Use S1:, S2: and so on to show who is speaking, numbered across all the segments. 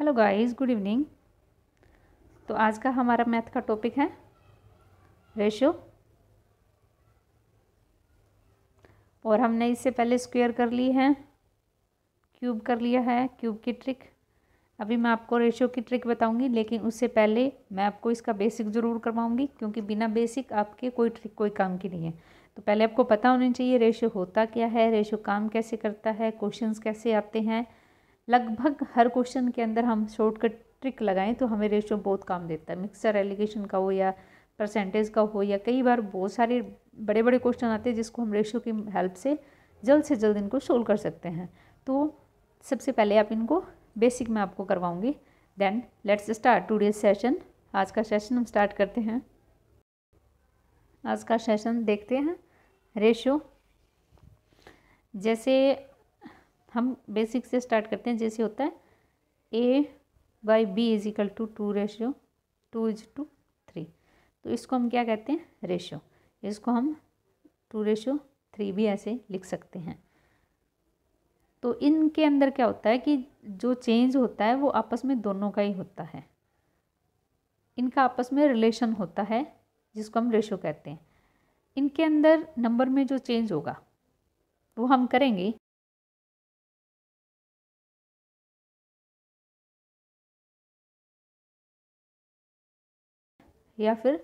S1: hello guys good evening तो आज का हमारा मैथ का टॉपिक है रेशियो और हमने इससे पहले स्क्वायर कर ली है क्यूब कर लिया है क्यूब की ट्रिक अभी मैं आपको रेशियो की ट्रिक बताऊंगी लेकिन उससे पहले मैं आपको इसका बेसिक ज़रूर करवाऊंगी क्योंकि बिना बेसिक आपके कोई ट्रिक कोई काम की नहीं है तो पहले आपको पता होना चाहिए रेशियो होता क्या है रेशियो काम कैसे करता है क्वेश्चंस कैसे आते हैं लगभग हर क्वेश्चन के अंदर हम शॉर्टकट ट्रिक लगाएं तो हमें रेशियो बहुत काम देता है मिक्सचर एलिगेशन का हो या परसेंटेज का हो या कई बार बहुत सारे बड़े बड़े क्वेश्चन आते हैं जिसको हम रेशियो की हेल्प से जल्द से जल्द इनको सोल्व कर सकते हैं तो सबसे पहले आप इनको बेसिक में आपको करवाऊंगी then let's start two days session आज का सेशन हम स्टार्ट करते हैं आज का सेशन देखते हैं रेशो जैसे हम बेसिक से स्टार्ट करते हैं जैसे होता है A by B is equal to two ratio two is to three तो इसको हम क्या कहते हैं रेशियो इसको हम टू रेशियो थ्री भी ऐसे लिख सकते हैं तो इनके अंदर क्या होता है कि जो चेंज होता है वो आपस में दोनों का ही होता है इनका आपस में रिलेशन होता है जिसको हम रेशो कहते हैं इनके अंदर नंबर में जो चेंज होगा वो हम करेंगे या फिर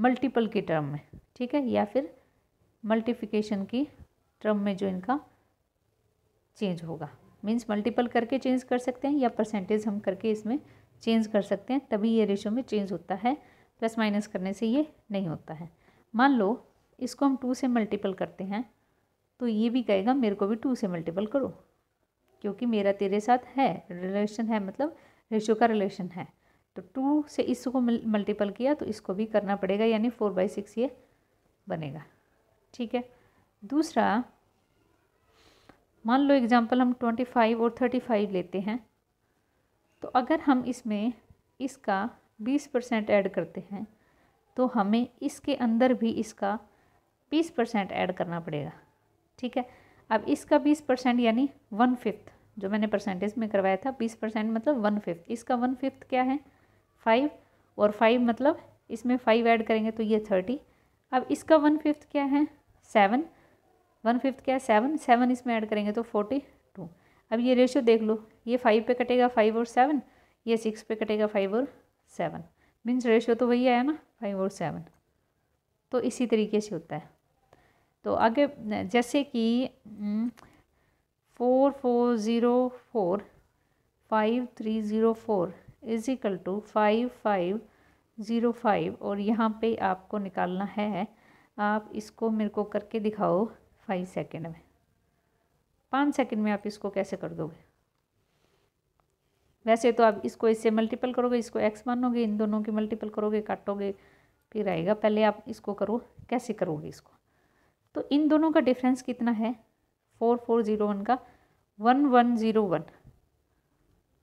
S1: मल्टीपल के टर्म में ठीक है या फिर मल्टीप्लिकेशन की टर्म में जो इनका चेंज होगा मीन्स मल्टीपल करके चेंज कर सकते हैं या परसेंटेज हम करके इसमें चेंज कर सकते हैं तभी ये रेशो में चेंज होता है प्लस माइनस करने से ये नहीं होता है मान लो इसको हम टू से मल्टीपल करते हैं तो ये भी कहेगा मेरे को भी टू से मल्टीपल करो क्योंकि मेरा तेरे साथ है रिलेशन है मतलब रेशो का रिलेशन है तो टू से इसको मल्टीपल किया तो इसको भी करना पड़ेगा यानी फोर बाई सिक्स ये बनेगा ठीक है दूसरा मान लो एग्ज़ाम्पल हम ट्वेंटी फाइव और थर्टी फाइव लेते हैं तो अगर हम इसमें इसका बीस परसेंट ऐड करते हैं तो हमें इसके अंदर भी इसका बीस परसेंट ऐड करना पड़ेगा ठीक है अब इसका बीस परसेंट यानी वन फिफ्थ जो मैंने परसेंटेज में करवाया था बीस परसेंट मतलब वन फिफ्थ इसका वन फिफ्थ क्या है फाइव और फाइव मतलब इसमें फाइव ऐड करेंगे तो ये थर्टी अब इसका वन फिफ्थ क्या है सेवन वन फिफ्थ क्या है सेवन सेवन इसमें ऐड करेंगे तो फोर्टी टू अब ये रेशियो देख लो ये फाइव पे कटेगा फाइव और सेवन ये सिक्स पे कटेगा फाइव और सेवन मीन्स रेशियो तो वही आया ना फाइव और सेवन तो इसी तरीके से होता है तो आगे जैसे कि four four zero four five three zero four is equal to five five zero five और यहाँ पे आपको निकालना है आप इसको मेरे को करके दिखाओ फाइव सेकेंड में पाँच सेकेंड में आप इसको कैसे कर दोगे वैसे तो आप इसको इससे मल्टीपल करोगे इसको एक्स मानोगे इन दोनों की मल्टीपल करोगे काटोगे फिर आएगा पहले आप इसको करो कैसे करोगे इसको तो इन दोनों का डिफरेंस कितना है फोर फोर ज़ीरो वन का one one zero one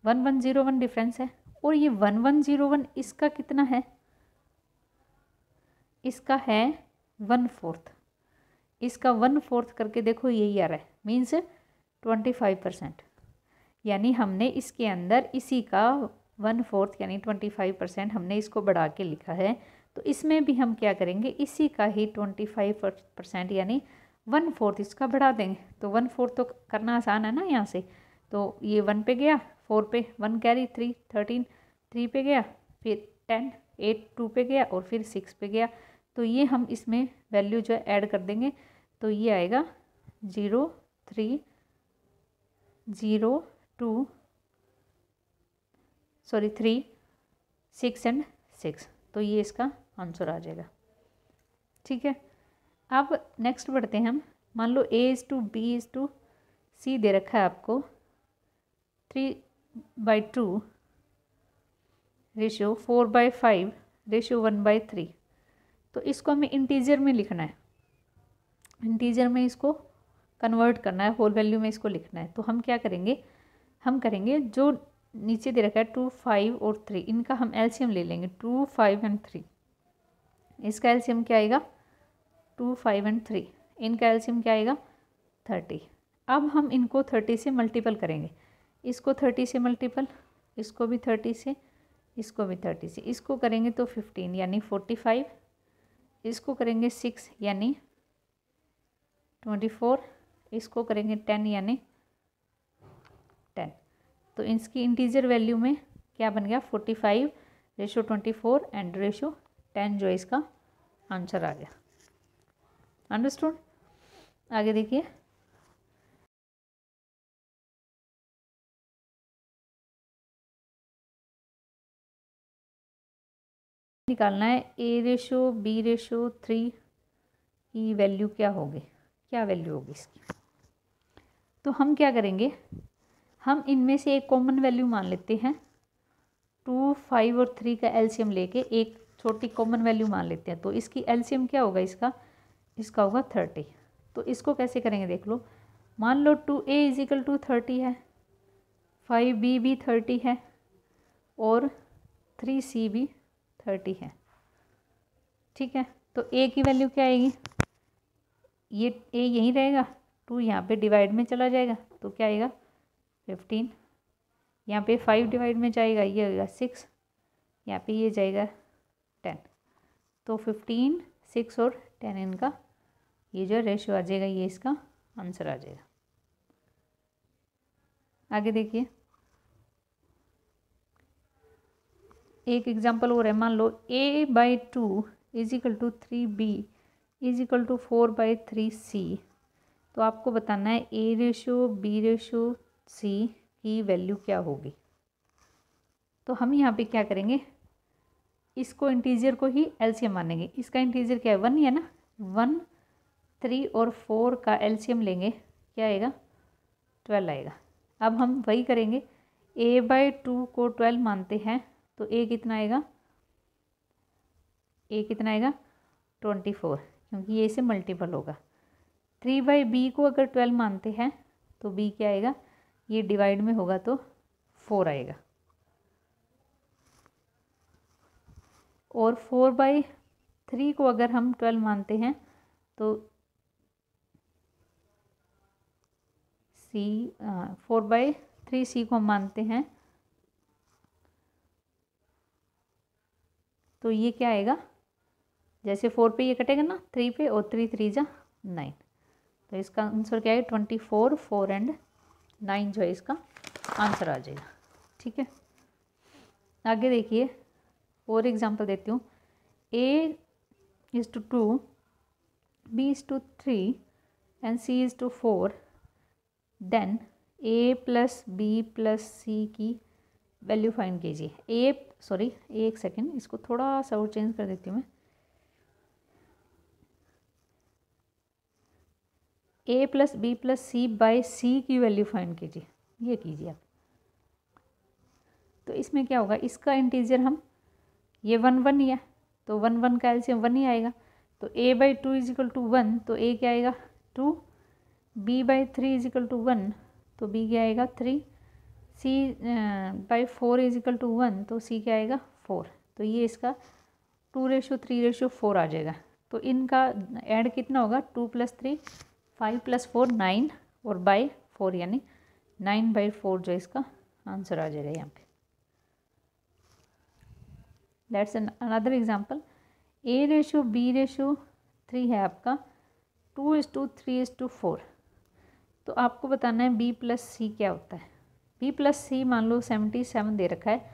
S1: one one zero one difference है और ये वन वन ज़ीरो वन इसका कितना है इसका है वन फोर्थ इसका वन फोर्थ करके देखो यही आ रहा है मीन्स ट्वेंटी फाइव परसेंट यानी हमने इसके अंदर इसी का वन फोर्थ यानी ट्वेंटी फाइव परसेंट हमने इसको बढ़ा के लिखा है तो इसमें भी हम क्या करेंगे इसी का ही ट्वेंटी फाइव परसेंट यानी वन फोर्थ इसका बढ़ा देंगे तो वन फोर्थ तो करना आसान है ना यहाँ से तो ये वन पे गया फोर पे one carry three thirteen three पे गया फिर टेन एट टू पे गया और फिर सिक्स पे गया तो ये हम इसमें वैल्यू जो है ऐड कर देंगे तो ये आएगा zero three zero two sorry three six and six तो ये इसका आंसर आ जाएगा ठीक है अब नेक्स्ट बढ़ते हैं हम मान लो A is to B is to C दे रखा है आपको three by 2 ratio four by five ratio one by three तो इसको हमें इंटीजर में लिखना है इंटीजर में इसको कन्वर्ट करना है होल वैल्यू में इसको लिखना है तो हम क्या करेंगे हम करेंगे जो नीचे दे रखा है टू फाइव और थ्री इनका हम एलसीएम ले लेंगे टू फाइव एंड थ्री इसका एलसीएम क्या आएगा टू फाइव एंड थ्री इनका एलसीएम क्या आएगा थर्टी अब हम इनको थर्टी से मल्टीपल करेंगे इसको थर्टी से मल्टीपल इसको भी थर्टी से इसको भी थर्टी से इसको करेंगे तो फिफ्टीन यानी फोर्टी फाइव इसको करेंगे सिक्स यानी ट्वेंटी फोर इसको करेंगे टेन यानी टेन तो इसकी इंटीजर वैल्यू में क्या बन गया forty five ratio twenty four and ratio ten जो इसका आंसर आ गया अंडरस्टूड आगे देखिए निकालना है A ratio B ratio three की वैल्यू क्या होगी क्या वैल्यू होगी इसकी तो हम क्या करेंगे हम इनमें से एक कॉमन वैल्यू मान लेते हैं टू फाइव और थ्री का एलसीएम लेके एक छोटी कॉमन वैल्यू मान लेते हैं तो इसकी एलसीएम क्या होगा इसका इसका होगा थर्टी तो इसको कैसे करेंगे देख लो मान लो two A is equal to thirty है फाइव बी भी थर्टी है और थ्री सी भी थर्टी है ठीक है तो ए की वैल्यू क्या आएगी ये ए यहीं रहेगा टू यहाँ पे डिवाइड में चला जाएगा तो क्या आएगा फिफ्टीन यहाँ पे फाइव डिवाइड में जाएगा ये आएगा सिक्स यहाँ पे ये जाएगा टेन तो फिफ्टीन सिक्स और टेन इनका ये जो रेशियो आ जाएगा ये इसका आंसर आ जाएगा आगे देखिए एक एग्जाम्पल और है मान लो A by two is equal to three B is equal to four by three C तो आपको बताना है A ratio B ratio C की वैल्यू क्या होगी तो हम यहाँ पे क्या करेंगे इसको इंटीजियर को ही एलसीएम मानेंगे इसका इंटीजियर क्या है वन ही है ना वन थ्री और फोर का एलसीएम लेंगे क्या आएगा ट्वेल्व आएगा अब हम वही करेंगे ए बाई टू को ट्वेल्व मानते हैं तो ए कितना आएगा ए कितना आएगा ट्वेंटी फोर क्योंकि ये इसे मल्टीपल होगा थ्री बाई बी को अगर ट्वेल्व मानते हैं तो बी क्या आएगा ये डिवाइड में होगा तो फोर आएगा और फोर बाई थ्री को अगर हम ट्वेल्व मानते हैं तो C four by three C को हम मानते हैं तो ये क्या आएगा जैसे फोर पे ये कटेगा ना थ्री पे और थ्री थ्री जा नाइन तो इसका आंसर क्या है twenty four four and nine जो है इसका आंसर आ जाएगा ठीक है आगे देखिए और एग्जांपल देती हूँ A is to two B is to three and C is to four then A plus B plus C की वैल्यू फाइंड कीजिए ए सॉरी एक सेकेंड इसको थोड़ा सा और चेंज कर देती हूँ मैं A plus B plus C by C की वैल्यू फाइंड कीजिए ये कीजिए आप तो इसमें क्या होगा इसका इंटीजर हम ये वन वन ही है तो वन वन का एल्सियम वन ही आएगा तो A by two is equal to one तो ए क्या आएगा two B by three is equal to one तो बी क्या आएगा three C by four is equal to one तो सी क्या आएगा फोर तो ये इसका two ratio three ratio four आ जाएगा तो इनका ऐड कितना होगा two plus three five plus four nine और बाई फोर यानी नाइन बाई फोर जो इसका आंसर आ जाएगा यहाँ पे that's another example A ratio B ratio three है आपका two is to three is to four तो आपको बताना है बी प्लस सी क्या होता है बी प्लस सी मान लो सेवेंटी सेवन दे रखा है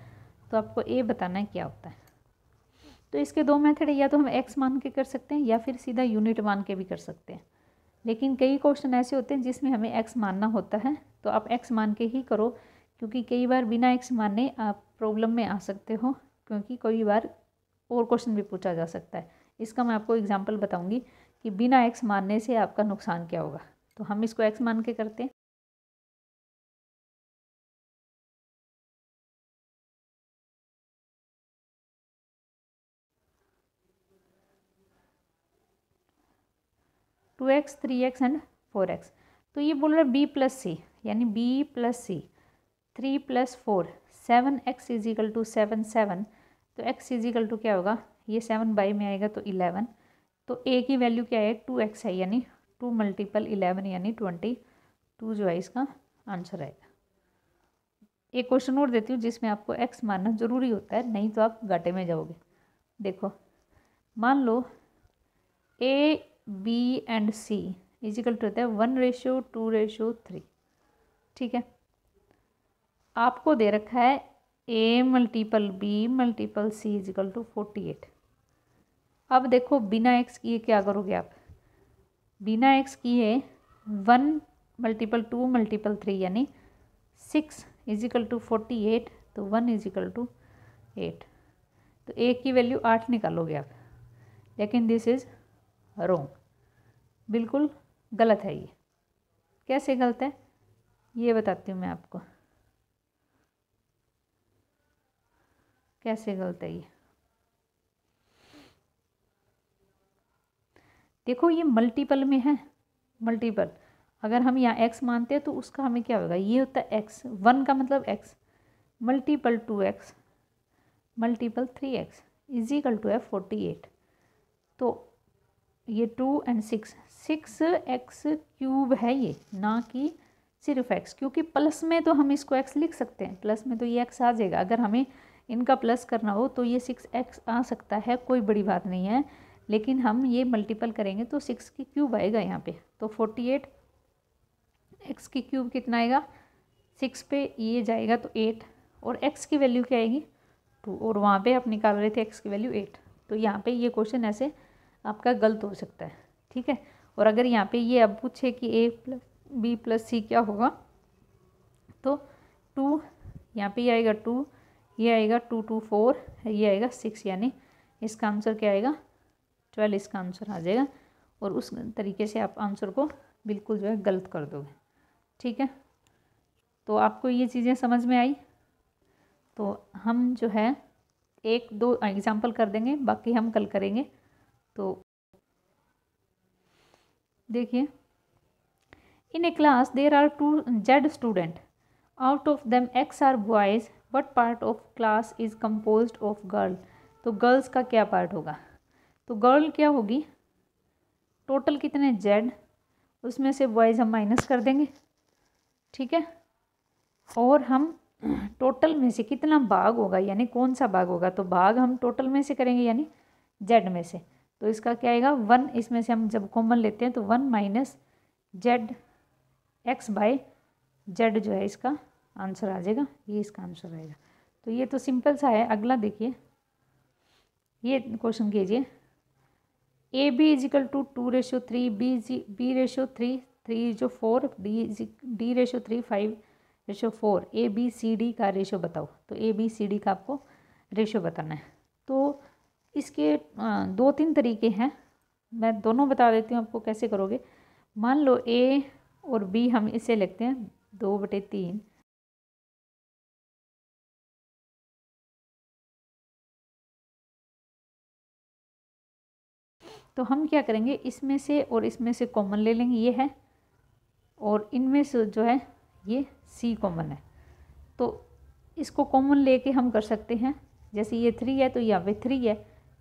S1: तो आपको ए बताना है क्या होता है तो इसके दो मेथड है या तो हम एक्स मान के कर सकते हैं या फिर सीधा यूनिट मान के भी कर सकते हैं लेकिन कई क्वेश्चन ऐसे होते हैं जिसमें हमें एक्स मानना होता है तो आप एक्स मान के ही करो क्योंकि कई बार बिना एक्स माने आप प्रॉब्लम में आ सकते हो क्योंकि कई बार और क्वेश्चन भी पूछा जा सकता है इसका मैं आपको एग्जाम्पल बताऊँगी कि बिना एक्स मानने से आपका नुकसान क्या होगा तो हम इसको एक्स मान के करते हैं two x three x and four x तो ये बोल रहा है बी प्लस सी यानी B plus C three plus four seven x is equal to seven seven तो एक्स इजिकल टू क्या होगा ये सेवन बाई में आएगा तो इलेवन तो ए की वैल्यू क्या है टू एक्स है यानी टू मल्टीपल इलेवन यानी ट्वेंटी टू जो है इसका आंसर आएगा एक क्वेश्चन और देती हूँ जिसमें आपको एक्स मानना ज़रूरी होता है नहीं तो आप घाटे में जाओगे देखो मान लो A B and C is equal to होता है one ratio two ratio three ठीक है आपको दे रखा है A multiple B multiple C is equal to forty eight अब देखो बिना एक्स किए क्या करोगे आप बिना एक्स किए one multiple two multiple three यानी six is equal to forty eight तो वन इजिकल टू एट तो ए की वैल्यू आठ निकालोगे आप लेकिन दिस इज़ रोंग बिल्कुल गलत है ये कैसे गलत है ये बताती हूँ मैं आपको कैसे गलत है ये देखो ये मल्टीपल में है मल्टीपल अगर हम यहाँ एक्स मानते हैं तो उसका हमें क्या होगा ये होता है एक्स वन का मतलब x multiple two x multiple three x is equal to है फोर्टी एट तो ये two and six six x cube है ये ना कि सिर्फ एक्स क्योंकि प्लस में तो हम इसको एक्स लिख सकते हैं प्लस में तो ये एक्स आ जाएगा अगर हमें इनका प्लस करना हो तो ये सिक्स एक्स आ सकता है कोई बड़ी बात नहीं है लेकिन हम ये मल्टीपल करेंगे तो सिक्स की क्यूब आएगा यहाँ पे तो फोर्टी एट एक्स की क्यूब कितना आएगा सिक्स पे ये जाएगा तो एट और एक्स की वैल्यू क्या आएगी टू और वहाँ पे आप निकाल रहे थे एक्स की वैल्यू एट तो यहाँ पे ये क्वेश्चन ऐसे आपका गलत हो सकता है ठीक है और अगर यहाँ पे ये अब पूछे कि A plus B plus C क्या होगा तो टू यहाँ पे ये आएगा टू ये आएगा टू टू फोर ये आएगा सिक्स यानी इसका आंसर क्या आएगा ट्वेल्व इसका आंसर आ जाएगा और उस तरीके से आप आंसर को बिल्कुल जो है गलत कर दोगे ठीक है तो आपको ये चीज़ें समझ में आई तो हम जो है एक दो एग्ज़ाम्पल कर देंगे बाकी हम कल करेंगे तो देखिए in a class there are two Z student out of them x are boys what part of class is compose of girl तो गर्ल्स का क्या पार्ट होगा तो गर्ल क्या होगी टोटल कितने जेड उसमें से बॉयज़ हम माइनस कर देंगे ठीक है और हम टोटल में से कितना भाग होगा यानी कौन सा भाग होगा तो भाग हम टोटल में से करेंगे यानी जेड में से तो इसका क्या आएगा वन इसमें से हम जब कॉमन लेते हैं तो one minus Z x by Z जो है इसका आंसर आ जाएगा ये इसका आंसर आएगा तो ये तो सिंपल सा है अगला देखिए ये क्वेश्चन कीजिए A B is equal to two ratio three B G B ratio three three जो four D D ratio three five ratio four A B C D का रेशो बताओ तो ए बी सी डी का आपको रेशो बताना है तो इसके दो तीन तरीके हैं मैं दोनों बता देती हूँ आपको कैसे करोगे मान लो ए और बी हम इसे लिखते हैं दो बटे तीन तो हम क्या करेंगे इसमें से और इसमें से कॉमन ले लेंगे ये है और इनमें से जो है ये सी कॉमन है तो इसको कॉमन लेके हम कर सकते हैं जैसे ये थ्री है तो यहाँ पे थ्री है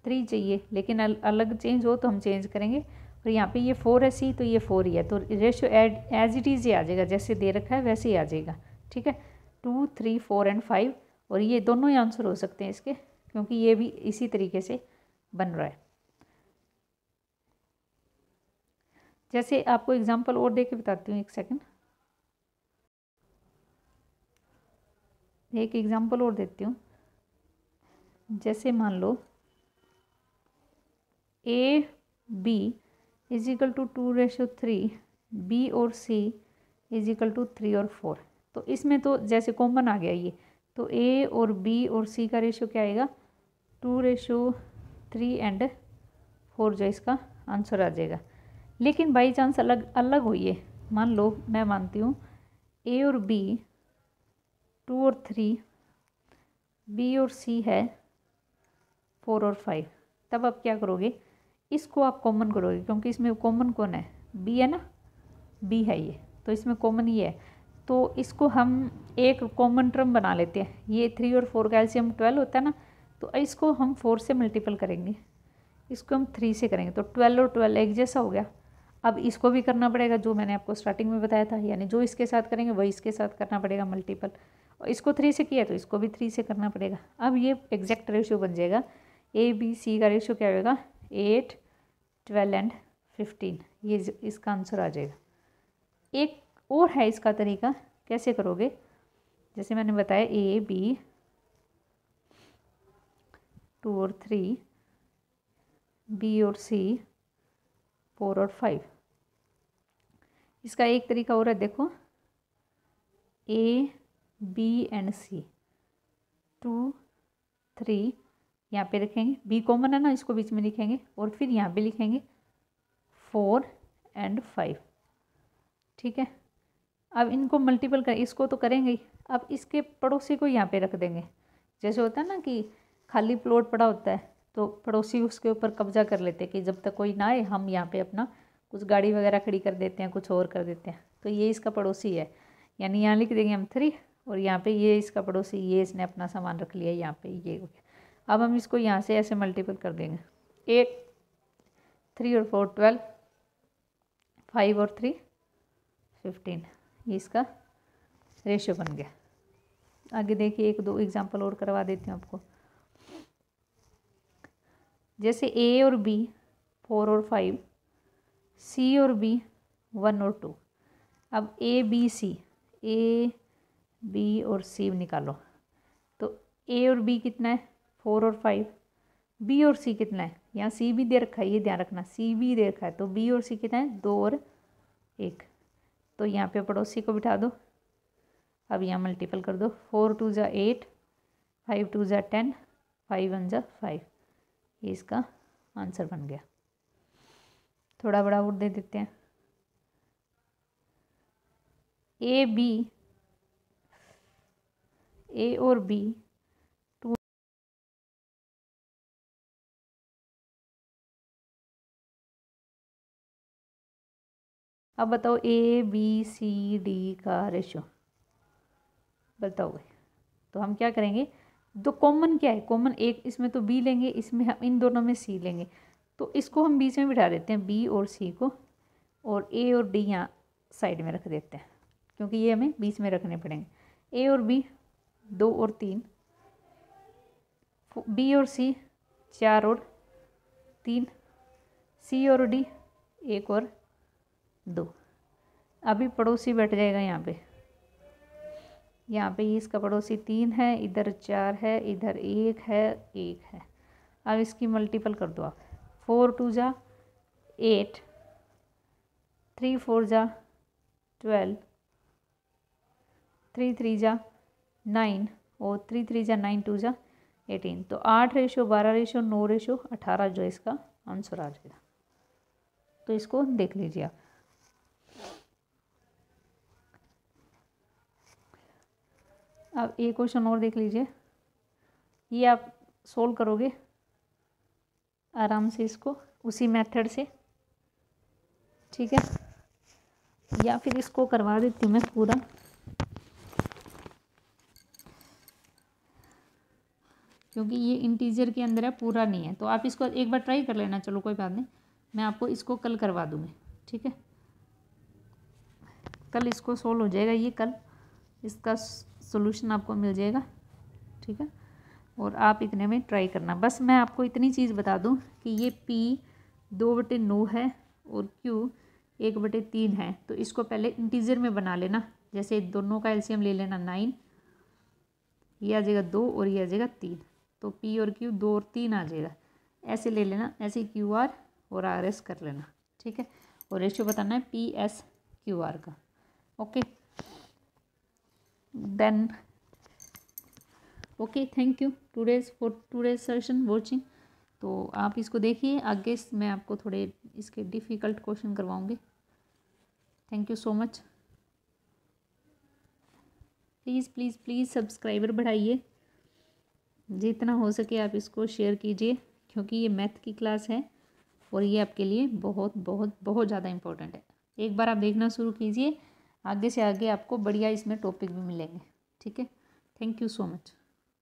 S1: थ्री चाहिए लेकिन अल, अलग चेंज हो तो हम चेंज करेंगे और यहाँ पे ये फोर है सी तो ये फोर ही है तो ratio add as it is ही आ जाएगा जैसे दे रखा है वैसे ही आ जाएगा ठीक है two three four and five और ये दोनों ही आंसर हो सकते हैं इसके क्योंकि ये भी इसी तरीके से बन रहा है जैसे आपको एग्जांपल और दे के बताती हूँ एक सेकंड एक एग्जांपल और देती हूँ जैसे मान लो A B is equal to two ratio three B और C is equal to three और फोर तो इसमें तो जैसे कॉमन आ गया ये तो ए और बी और सी का रेशो क्या आएगा two ratio three and four जो इसका आंसर आ जाएगा लेकिन बाई चांस अलग अलग हुई मान लो मैं मानती हूँ ए और बी टू और थ्री बी और सी है फोर और फाइव तब आप क्या करोगे इसको आप कॉमन करोगे क्योंकि इसमें कॉमन कौन है बी है ना बी है ये तो इसमें कॉमन ये है तो इसको हम एक कॉमन टर्म बना लेते हैं ये थ्री और फोर कैल्शियम ट्वेल्व होता है ना तो इसको हम फोर से मल्टीपल करेंगे इसको हम थ्री से करेंगे तो ट्वेल्व और ट्वेल्व एक जैसा हो गया अब इसको भी करना पड़ेगा जो मैंने आपको स्टार्टिंग में बताया था यानी जो इसके साथ करेंगे वही इसके साथ करना पड़ेगा मल्टीपल और इसको थ्री से किया तो इसको भी थ्री से करना पड़ेगा अब ये एग्जैक्ट रेशियो बन जाएगा ए बी सी का रेशियो क्या होगा एट ट्वेल्व एंड फिफ्टीन ये इसका आंसर आ जाएगा एक और है इसका तरीका कैसे करोगे जैसे मैंने बताया ए बी टू और थ्री बी और सी फोर और फाइव इसका एक तरीका और है देखो A B and C two three यहाँ पे रखेंगे बी कॉमन है ना इसको बीच में लिखेंगे और फिर यहाँ पे लिखेंगे फोर एंड फाइव ठीक है अब इनको मल्टीपल कर इसको तो करेंगे ही अब इसके पड़ोसी को यहाँ पे रख देंगे जैसे होता है ना कि खाली प्लॉट पड़ा होता है तो पड़ोसी उसके ऊपर कब्जा कर लेते हैं कि जब तक कोई ना आए हम यहाँ पे अपना कुछ गाड़ी वगैरह खड़ी कर देते हैं कुछ और कर देते हैं तो ये इसका पड़ोसी है यानी यहाँ लिख देंगे हम थ्री और यहाँ पे ये इसका पड़ोसी ये इसने अपना सामान रख लिया यहाँ पे ये हो गया अब हम इसको यहाँ से ऐसे मल्टीपल कर देंगे एट थ्री और फोर ट्वेल्व फाइव और थ्री फिफ्टीन ये इसका रेशो बन गया आगे देखिए एक दो एग्जांपल और करवा देती हूँ आपको जैसे ए और बी फोर और फाइव सी और बी वन और टू अब ए बी सी ए बी और सी निकालो तो ए और बी कितना है फोर और फाइव बी और सी कितना है यहाँ सी भी दे रखा है ये ध्यान रखना सी भी दे रखा है तो बी और सी कितना है दो और एक तो यहाँ पे पड़ोसी को बिठा दो अब यहाँ मल्टीपल कर दो फोर टू ज़ा एट फाइव टू ज़ा टेन फाइव वन ज़ा फाइव ये इसका आंसर बन गया थोड़ा बड़ा वोट दे देते हैं ए बी ए और बी अब बताओ ए बी सी डी का रेशो बताओगे तो हम क्या करेंगे तो कॉमन क्या है कॉमन एक इसमें तो बी लेंगे इसमें हम इन दोनों में सी लेंगे तो इसको हम बीच में बिठा देते हैं बी और सी को और ए और डी यहाँ साइड में रख देते हैं क्योंकि ये हमें बीच में रखने पड़ेंगे ए और बी दो और तीन बी और सी चार और तीन सी और डी एक और दो अभी पड़ोसी बैठ जाएगा यहाँ पे यहाँ पे इसका पड़ोसी तीन है इधर चार है इधर एक है एक है अब इसकी मल्टीपल कर दो आप फोर टू जा एट थ्री फोर जा ट्वेल्व थ्री थ्री जा नाइन और थ्री थ्री जा नाइन टू जा एटीन तो आठ रेशो बारह रेशो नौ रेशो अठारह जो इसका आंसर आ जाएगा तो इसको देख लीजिए आप अब एक क्वेश्चन और देख लीजिए ये आप सोल्व करोगे आराम से इसको उसी मेथड से ठीक है या फिर इसको करवा देती हूँ मैं पूरा क्योंकि ये इंटीजर के अंदर है पूरा नहीं है तो आप इसको एक बार ट्राई कर लेना चलो कोई बात नहीं मैं आपको इसको कल करवा दूँगी ठीक है कल इसको सोल्व हो जाएगा ये कल इसका सोल्यूशन आपको मिल जाएगा ठीक है और आप इतने में ट्राई करना बस मैं आपको इतनी चीज़ बता दूं कि ये पी दो बटे नौ है और क्यू एक बटे तीन है तो इसको पहले इंटीजर में बना लेना जैसे दोनों का एलसीएम ले लेना नाइन ये आ जाएगा दो और ये आ जाएगा तीन तो पी और क्यू दो और तीन आ जाएगा ऐसे ले लेना ऐसे क्यू आर और आर एस कर लेना ठीक है और रेशियो बताना है पी एस क्यू आर का okay then okay thank you today's for today's session watching तो आप इसको देखिए आगे मैं आपको थोड़े इसके डिफ़िकल्ट क्वेश्चन करवाऊँगी thank you so much please please please subscriber बढ़ाइए जितना हो सके आप इसको शेयर कीजिए क्योंकि ये मैथ की क्लास है और ये आपके लिए बहुत बहुत बहुत ज़्यादा इम्पोर्टेंट है एक बार आप देखना शुरू कीजिए आगे से आगे आपको बढ़िया इसमें टॉपिक भी मिलेंगे ठीक है थैंक यू सो मच